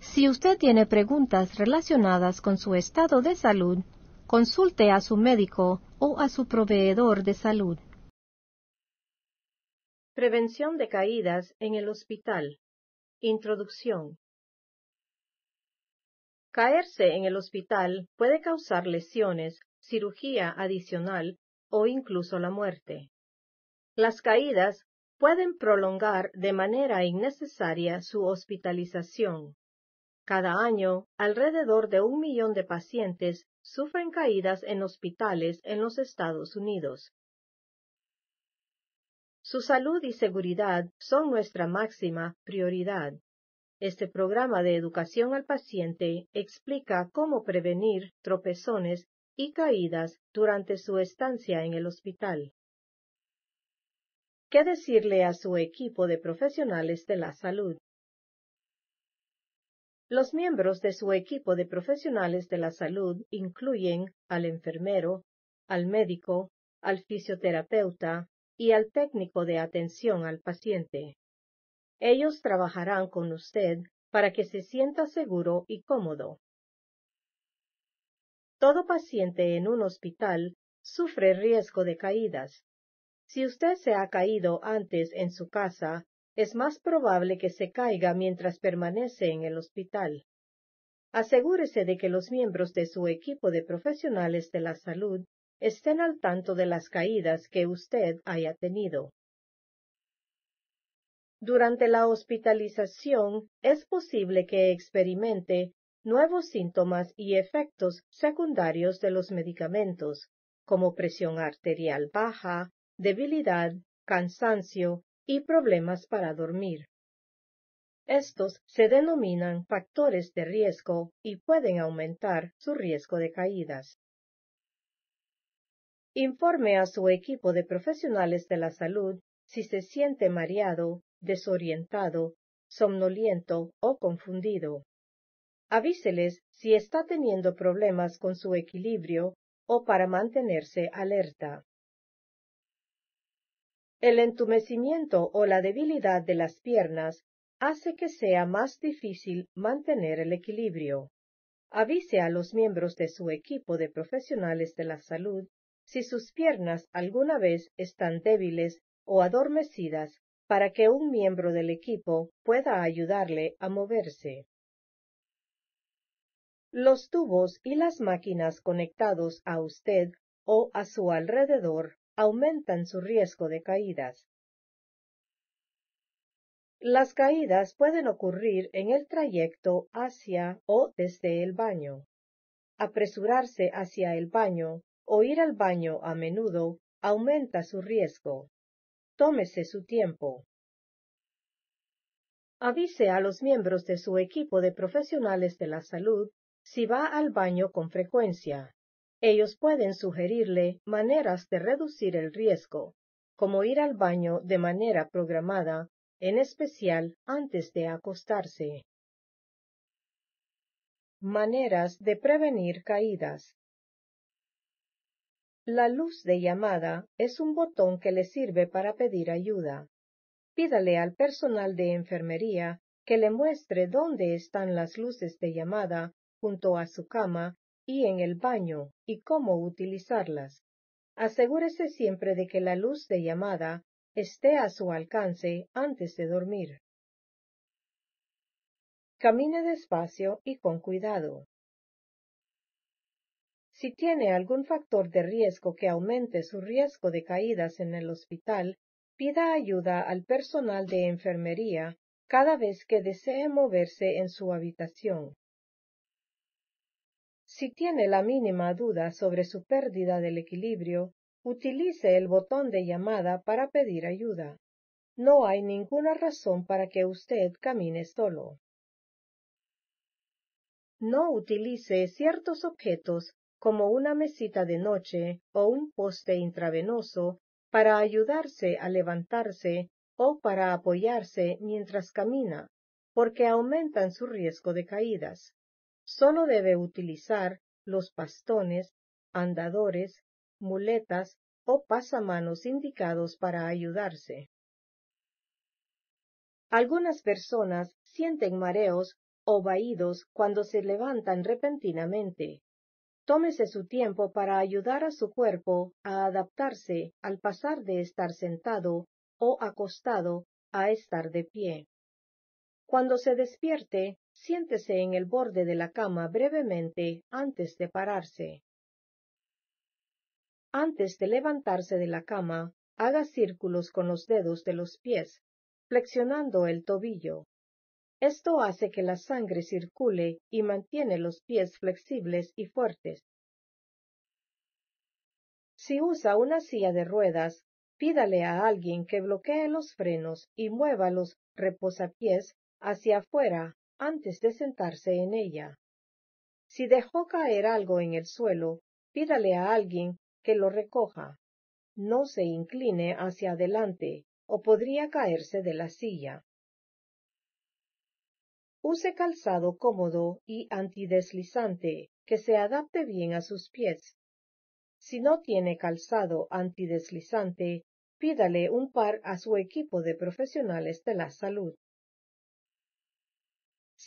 Si usted tiene preguntas relacionadas con su estado de salud, consulte a su médico o a su proveedor de salud. Prevención de caídas en el hospital. Introducción. Caerse en el hospital puede causar lesiones, cirugía adicional o incluso la muerte. Las caídas pueden prolongar de manera innecesaria su hospitalización. Cada año, alrededor de un millón de pacientes sufren caídas en hospitales en los Estados Unidos. Su salud y seguridad son nuestra máxima prioridad. Este programa de educación al paciente explica cómo prevenir tropezones y caídas durante su estancia en el hospital. ¿Qué decirle a su equipo de profesionales de la salud? Los miembros de su equipo de profesionales de la salud incluyen al enfermero, al médico, al fisioterapeuta y al técnico de atención al paciente. Ellos trabajarán con usted para que se sienta seguro y cómodo. Todo paciente en un hospital sufre riesgo de caídas. Si usted se ha caído antes en su casa, es más probable que se caiga mientras permanece en el hospital. Asegúrese de que los miembros de su equipo de profesionales de la salud estén al tanto de las caídas que usted haya tenido. Durante la hospitalización es posible que experimente nuevos síntomas y efectos secundarios de los medicamentos, como presión arterial baja, debilidad, cansancio, y problemas para dormir. Estos se denominan factores de riesgo y pueden aumentar su riesgo de caídas. Informe a su equipo de profesionales de la salud si se siente mareado, desorientado, somnoliento o confundido. Avíseles si está teniendo problemas con su equilibrio o para mantenerse alerta. El entumecimiento o la debilidad de las piernas hace que sea más difícil mantener el equilibrio. Avise a los miembros de su equipo de profesionales de la salud si sus piernas alguna vez están débiles o adormecidas para que un miembro del equipo pueda ayudarle a moverse. Los tubos y las máquinas conectados a usted o a su alrededor aumentan su riesgo de caídas. Las caídas pueden ocurrir en el trayecto hacia o desde el baño. Apresurarse hacia el baño o ir al baño a menudo aumenta su riesgo. Tómese su tiempo. Avise a los miembros de su equipo de profesionales de la salud si va al baño con frecuencia. Ellos pueden sugerirle maneras de reducir el riesgo, como ir al baño de manera programada, en especial antes de acostarse. Maneras de prevenir caídas. La luz de llamada es un botón que le sirve para pedir ayuda. Pídale al personal de enfermería que le muestre dónde están las luces de llamada junto a su cama y en el baño y cómo utilizarlas. Asegúrese siempre de que la luz de llamada esté a su alcance antes de dormir. Camine despacio y con cuidado. Si tiene algún factor de riesgo que aumente su riesgo de caídas en el hospital, pida ayuda al personal de enfermería cada vez que desee moverse en su habitación. Si tiene la mínima duda sobre su pérdida del equilibrio, utilice el botón de llamada para pedir ayuda. No hay ninguna razón para que usted camine solo. No utilice ciertos objetos como una mesita de noche o un poste intravenoso para ayudarse a levantarse o para apoyarse mientras camina, porque aumentan su riesgo de caídas. Solo debe utilizar los pastones, andadores, muletas o pasamanos indicados para ayudarse. Algunas personas sienten mareos o vaídos cuando se levantan repentinamente. Tómese su tiempo para ayudar a su cuerpo a adaptarse al pasar de estar sentado o acostado a estar de pie. Cuando se despierte, Siéntese en el borde de la cama brevemente antes de pararse. Antes de levantarse de la cama, haga círculos con los dedos de los pies, flexionando el tobillo. Esto hace que la sangre circule y mantiene los pies flexibles y fuertes. Si usa una silla de ruedas, pídale a alguien que bloquee los frenos y mueva los reposapiés hacia afuera antes de sentarse en ella. Si dejó caer algo en el suelo, pídale a alguien que lo recoja. No se incline hacia adelante o podría caerse de la silla. Use calzado cómodo y antideslizante que se adapte bien a sus pies. Si no tiene calzado antideslizante, pídale un par a su equipo de profesionales de la salud.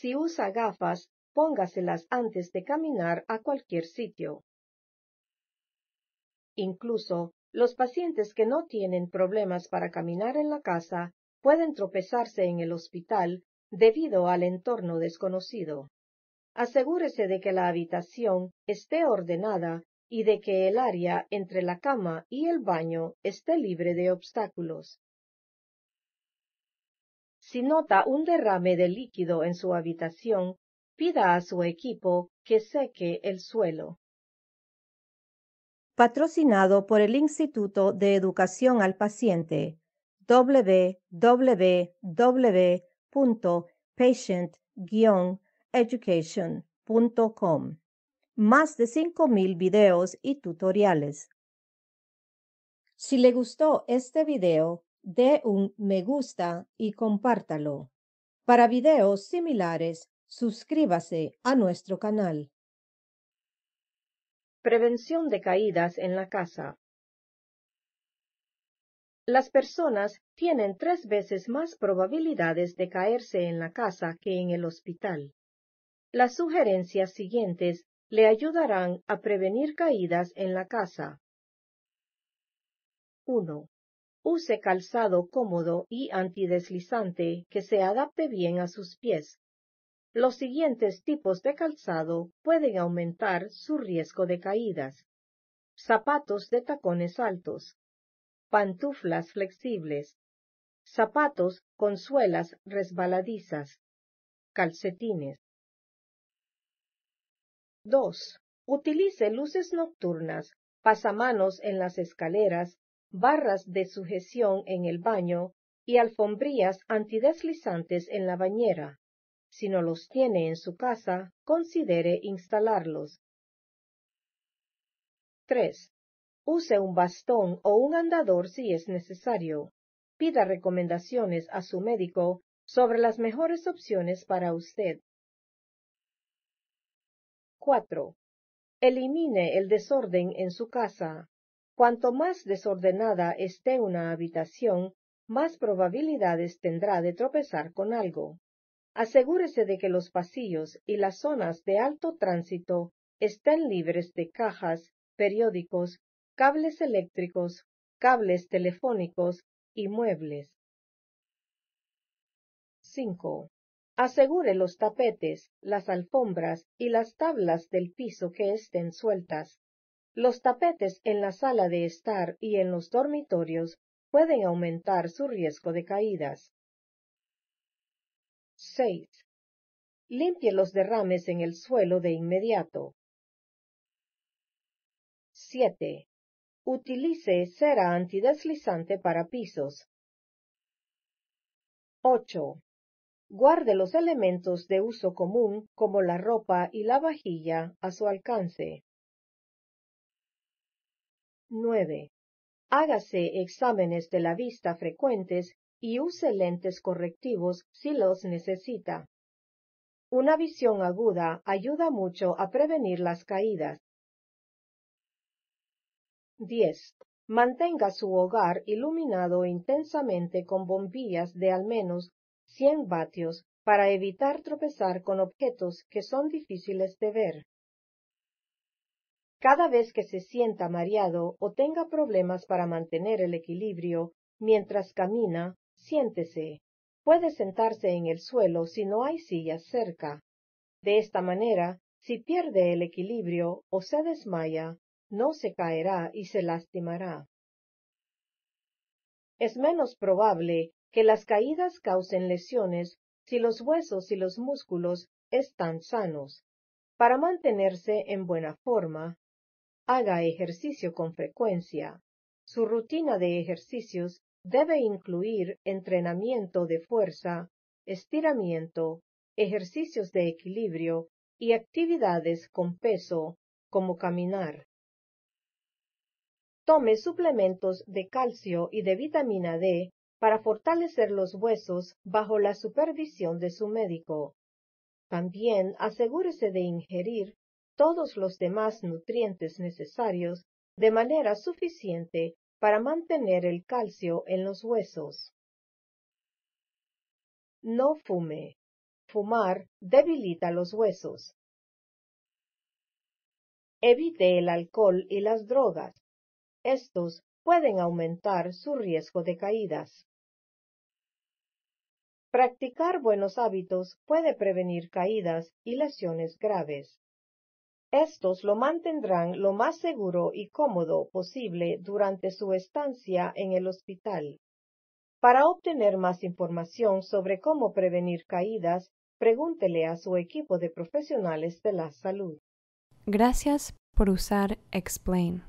Si usa gafas, póngaselas antes de caminar a cualquier sitio. Incluso, los pacientes que no tienen problemas para caminar en la casa pueden tropezarse en el hospital debido al entorno desconocido. Asegúrese de que la habitación esté ordenada y de que el área entre la cama y el baño esté libre de obstáculos. Si nota un derrame de líquido en su habitación, pida a su equipo que seque el suelo. Patrocinado por el Instituto de Educación al Paciente www.patient-education.com. Más de 5.000 videos y tutoriales. Si le gustó este video, dé un me gusta y compártalo. Para videos similares, suscríbase a nuestro canal. Prevención de caídas en la casa. Las personas tienen tres veces más probabilidades de caerse en la casa que en el hospital. Las sugerencias siguientes le ayudarán a prevenir caídas en la casa. 1. Use calzado cómodo y antideslizante que se adapte bien a sus pies. Los siguientes tipos de calzado pueden aumentar su riesgo de caídas. Zapatos de tacones altos. Pantuflas flexibles. Zapatos con suelas resbaladizas. Calcetines. 2. Utilice luces nocturnas, pasamanos en las escaleras barras de sujeción en el baño y alfombrías antideslizantes en la bañera. Si no los tiene en su casa, considere instalarlos. 3. Use un bastón o un andador si es necesario. Pida recomendaciones a su médico sobre las mejores opciones para usted. 4. Elimine el desorden en su casa. Cuanto más desordenada esté una habitación, más probabilidades tendrá de tropezar con algo. Asegúrese de que los pasillos y las zonas de alto tránsito estén libres de cajas, periódicos, cables eléctricos, cables telefónicos y muebles. 5. Asegure los tapetes, las alfombras y las tablas del piso que estén sueltas. Los tapetes en la sala de estar y en los dormitorios pueden aumentar su riesgo de caídas. 6. Limpie los derrames en el suelo de inmediato. 7. Utilice cera antideslizante para pisos. 8. Guarde los elementos de uso común como la ropa y la vajilla a su alcance. 9. Hágase exámenes de la vista frecuentes y use lentes correctivos si los necesita. Una visión aguda ayuda mucho a prevenir las caídas. 10. Mantenga su hogar iluminado intensamente con bombillas de al menos 100 vatios para evitar tropezar con objetos que son difíciles de ver. Cada vez que se sienta mareado o tenga problemas para mantener el equilibrio mientras camina, siéntese. Puede sentarse en el suelo si no hay sillas cerca. De esta manera, si pierde el equilibrio o se desmaya, no se caerá y se lastimará. Es menos probable que las caídas causen lesiones si los huesos y los músculos están sanos. Para mantenerse en buena forma, Haga ejercicio con frecuencia. Su rutina de ejercicios debe incluir entrenamiento de fuerza, estiramiento, ejercicios de equilibrio y actividades con peso, como caminar. Tome suplementos de calcio y de vitamina D para fortalecer los huesos bajo la supervisión de su médico. También asegúrese de ingerir todos los demás nutrientes necesarios de manera suficiente para mantener el calcio en los huesos. No fume. Fumar debilita los huesos. Evite el alcohol y las drogas. Estos pueden aumentar su riesgo de caídas. Practicar buenos hábitos puede prevenir caídas y lesiones graves. Estos lo mantendrán lo más seguro y cómodo posible durante su estancia en el hospital. Para obtener más información sobre cómo prevenir caídas, pregúntele a su equipo de profesionales de la salud. Gracias por usar Explain.